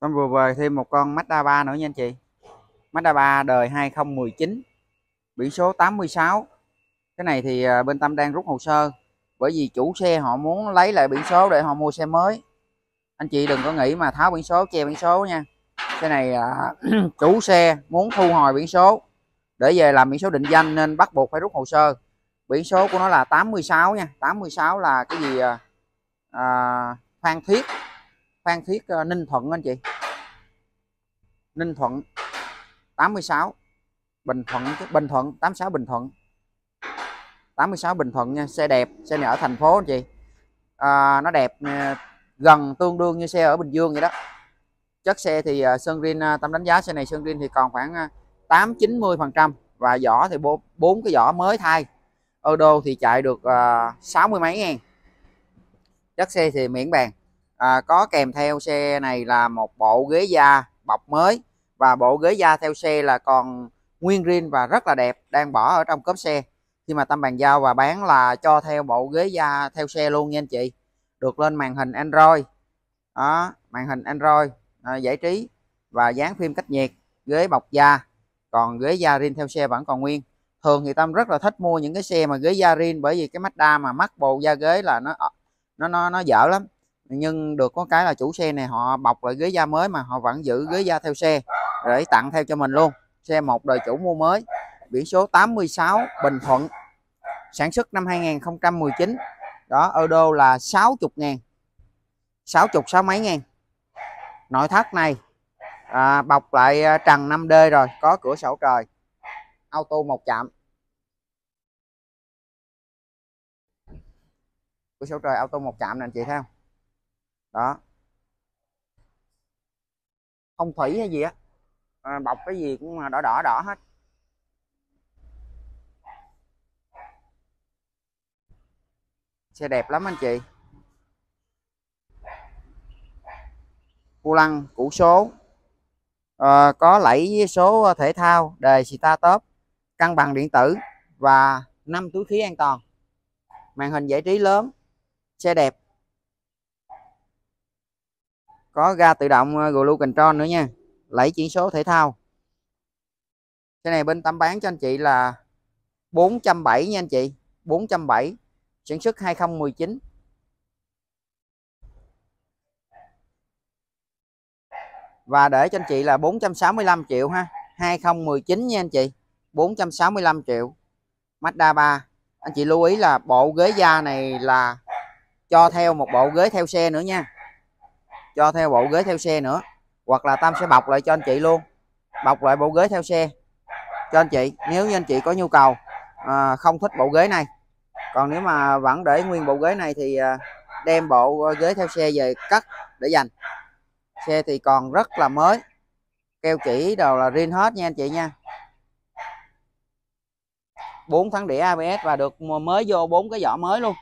con vừa về thêm một con Mazda 3 nữa nha anh chị Mazda 3 đời 2019 biển số 86 cái này thì à, bên Tâm đang rút hồ sơ bởi vì chủ xe họ muốn lấy lại biển số để họ mua xe mới anh chị đừng có nghĩ mà tháo biển số che biển số nha cái này à, chủ xe muốn thu hồi biển số để về làm biển số định danh nên bắt buộc phải rút hồ sơ biển số của nó là 86 nha 86 là cái gì à, à Phan Thiết Phan Thiết ờ, Ninh Thuận anh chị Ninh Thuận 86 Bình Thuận Bình Thuận 86 Bình Thuận 86 Bình Thuận nha xe đẹp xe này ở thành phố anh chị à, nó đẹp ờ, gần tương đương như xe ở Bình Dương vậy đó chất xe thì ờ, Sơn Rin tâm đánh giá xe này Sơn Rin thì còn khoảng 8 90 phần trăm và vỏ thì bốn cái vỏ mới thay ô đô thì chạy được sáu uh, mươi mấy ngàn chất xe thì miễn bàn à, có kèm theo xe này là một bộ ghế da bọc mới và bộ ghế da theo xe là còn nguyên riêng và rất là đẹp đang bỏ ở trong cốp xe khi mà tâm bàn giao và bán là cho theo bộ ghế da theo xe luôn nha anh chị được lên màn hình Android đó màn hình Android à, giải trí và dán phim cách nhiệt ghế bọc da còn ghế da rin theo xe vẫn còn nguyên thường thì tâm rất là thích mua những cái xe mà ghế da rin bởi vì cái Mazda mà mắc bộ da ghế là nó nó nó nó dở lắm nhưng được có cái là chủ xe này họ bọc lại ghế da mới mà họ vẫn giữ ghế da theo xe để tặng theo cho mình luôn xe một đời chủ mua mới biển số 86 Bình Thuận sản xuất năm 2019 đó euro là 60 ngàn 60 sáu mấy ngàn nội thất này à, bọc lại à, trần 5D rồi có cửa sổ trời auto một chạm cửa sổ trời auto một chạm nè chị thấy không đó phong thủy hay gì á à, bọc cái gì cũng à, đỏ đỏ đỏ hết xe đẹp lắm anh chị cu lăng cũ số à, có lẫy số ờ, thể thao đề ta tốp cân bằng điện tử và năm túi khí an toàn màn hình giải trí lớn xe đẹp có ga tự động ờ, Glue Control nữa nha lấy chuyển số thể thao cái này bên tâm bán cho anh chị là 470 nha anh chị 470 sản xuất 2019 và để cho anh chị là 465 triệu ha 2019 nha anh chị 465 triệu Mazda 3 anh chị lưu ý là bộ ghế da này là cho theo một bộ ghế theo xe nữa nha cho theo bộ ghế theo xe nữa hoặc là tam sẽ bọc lại cho anh chị luôn bọc lại bộ ghế theo xe cho anh chị nếu như anh chị có nhu cầu à, không thích bộ ghế này còn nếu mà vẫn để nguyên bộ ghế này thì à, đem bộ ghế theo xe về cắt để dành xe thì còn rất là mới keo chỉ đầu là riêng hết nha anh chị nha 4 tháng đĩa ABS và được mới vô bốn cái vỏ mới luôn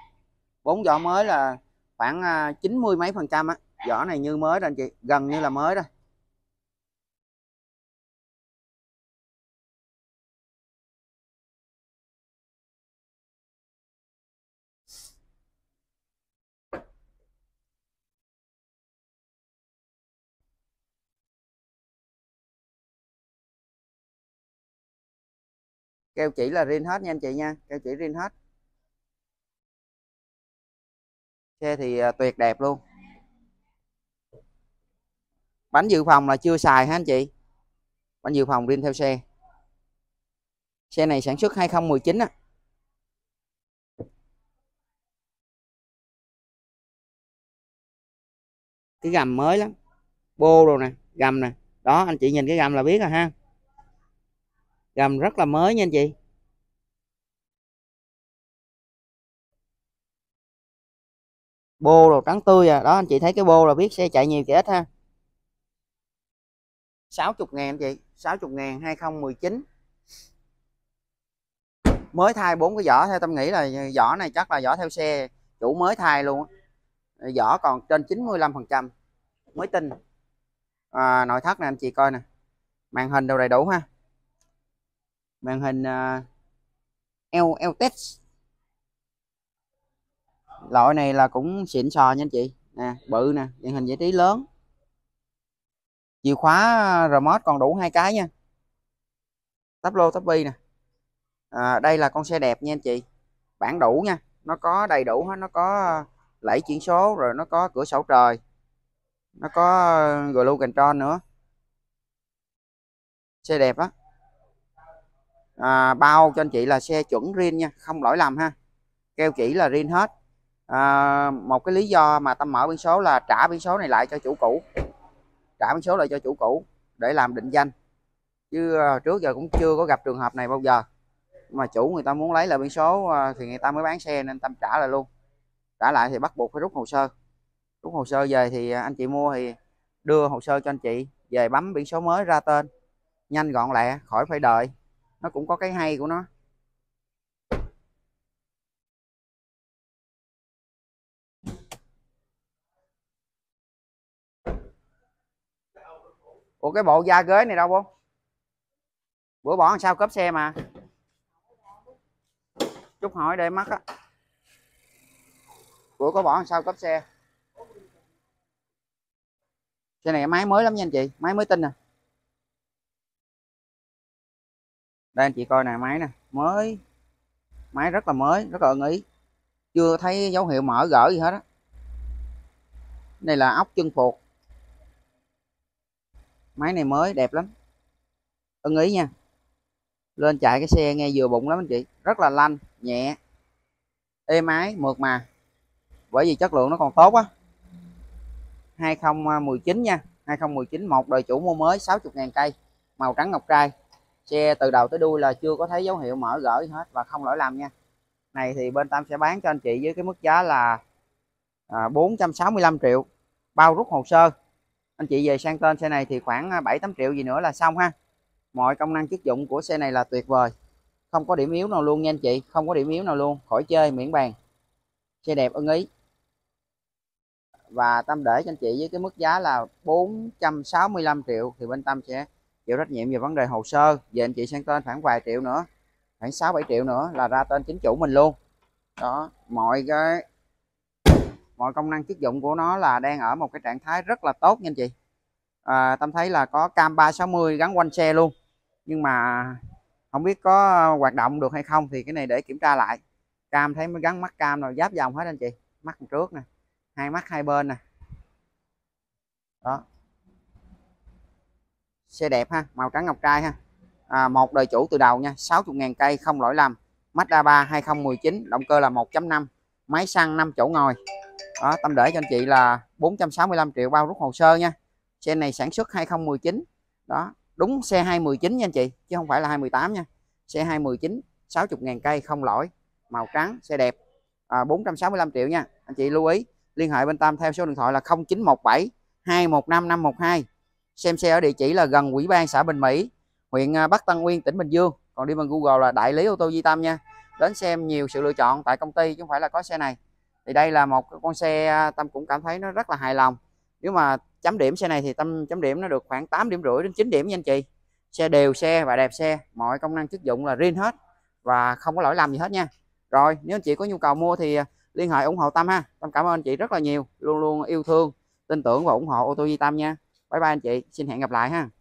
bốn vỏ mới là khoảng 90 à, mấy phần trăm á vỏ này như mới đó anh chị gần như là mới đó keo chỉ là rin hết nha anh chị nha keo chỉ rin hết xe thì à, tuyệt đẹp luôn bánh dự phòng là chưa xài hả anh chị bánh dự phòng riêng theo xe xe này sản xuất 2019 á cái gầm mới lắm bô rồi nè gầm nè đó anh chị nhìn cái gầm là biết rồi ha gầm rất là mới nha anh chị bô đồ trắng tươi à đó anh chị thấy cái bô là biết xe chạy nhiều chạy ít ha 60 ngàn chị 60 ngàn 2019 mới thay bốn cái vỏ theo tâm nghĩ là vỏ này chắc là vỏ theo xe chủ mới thay luôn vỏ còn trên 95 phần trăm mới tinh à, nội thất nè anh chị coi nè màn hình đồ đầy đủ ha màn hình uh, à, LTS loại này là cũng xịn sò nha anh chị nè bự nè điện hình giải trí lớn chìa khóa à, remote còn đủ hai cái nha tắp lô tắp bi nè à, đây là con xe đẹp nha anh chị bản đủ nha nó có đầy đủ hết nó có à, lẫy chuyển số rồi nó có cửa sổ trời nó có à, glue control nữa xe đẹp á à, bao cho anh chị là xe chuẩn riêng nha không lỗi lầm ha keo chỉ là riêng hết à, một cái lý do mà tâm mở biển số là trả biển số này lại cho chủ cũ trả biển số lại cho chủ cũ để làm định danh chứ ờ, trước giờ cũng chưa có gặp trường hợp này bao giờ mà chủ người ta muốn lấy lại biển số ờ, thì người ta mới bán xe nên tâm trả lại luôn trả lại thì bắt buộc phải rút hồ sơ rút hồ sơ về thì ờ, anh chị mua thì đưa hồ sơ cho anh chị về bấm biển số mới ra tên nhanh gọn lẹ khỏi phải đợi nó cũng có cái hay của nó ủa cái bộ da ghế này đâu bố bữa bỏ làm sao cốp xe mà chút hỏi để mắt á bữa có bỏ làm sao cốp xe xe này máy mới lắm nha anh chị máy mới tinh nè à. đây anh chị coi nè máy nè mới máy rất là mới rất là ưng ý chưa thấy dấu hiệu mở gỡ gì hết á đây là ốc chân phục máy này mới đẹp lắm ưng ý nha lên chạy cái xe nghe vừa bụng lắm anh chị rất là lanh nhẹ êm ái mượt mà bởi vì chất lượng nó còn tốt á 2019 nha 2019 một đời chủ mua mới 60 ngàn cây màu trắng ngọc trai xe từ đầu tới đuôi là chưa có thấy dấu hiệu mở gỡ hết và không lỗi làm nha này thì bên Tam sẽ bán cho anh chị với cái mức giá là 465 à, triệu bao rút hồ sơ anh chị về sang tên xe này thì khoảng 7-8 à, triệu gì nữa là xong ha mọi công năng chức dụng của xe này là tuyệt vời không có điểm yếu nào luôn nha anh chị không có điểm yếu nào luôn khỏi chơi miễn bàn xe đẹp ưng ý và Tâm để cho anh chị với cái mức giá là 465 triệu thì bên Tâm sẽ chịu trách nhiệm về vấn đề hồ sơ về anh chị sang tên khoảng vài triệu nữa khoảng 6 7 triệu nữa là ra tên chính chủ mình luôn đó mọi cái mọi công năng chức dụng của nó là đang ở một cái trạng thái rất là tốt nha anh chị à, Tâm thấy là có cam 360 gắn quanh xe luôn nhưng mà không biết có hoạt động được hay không thì cái này để kiểm tra lại cam thấy mới gắn mắt cam rồi giáp vòng hết anh chị mắt trước nè hai mắt hai bên nè đó xe đẹp ha màu trắng ngọc trai ha à, một đời chủ từ đầu nha 60.000 cây không lỗi lầm Mazda 3 2019 động cơ là 1.5 máy xăng 5 chỗ ngồi đó, Tâm để cho anh chị là 465 triệu bao rút hồ sơ nha xe này sản xuất 2019 đó đúng xe 219 nha anh chị chứ không phải là 218 nha xe 219 60 ngàn cây không lỗi màu trắng xe đẹp à, 465 triệu nha anh chị lưu ý liên hệ bên Tam theo số điện thoại là 0917 215 512 xem xe ở địa chỉ là gần Quỹ ban xã Bình Mỹ huyện à, Bắc Tân Nguyên tỉnh Bình Dương còn đi bằng Google là đại lý ô tô Di Tâm nha đến xem nhiều sự lựa chọn tại công ty chứ không phải là có xe này thì đây là một con xe à, tâm cũng cảm thấy nó rất là hài lòng nếu mà chấm điểm xe này thì tâm chấm điểm nó được khoảng 8 điểm rưỡi đến 9 điểm nha anh chị xe đều xe và đẹp xe mọi công năng chức dụng là riêng hết và không có lỗi làm gì hết nha rồi nếu anh chị có nhu cầu mua thì à, liên hệ ủng hộ tâm ha tâm cảm ơn anh chị rất là nhiều luôn luôn yêu thương tin tưởng và ủng hộ ô tô di tâm nha bye bye anh chị xin hẹn gặp lại ha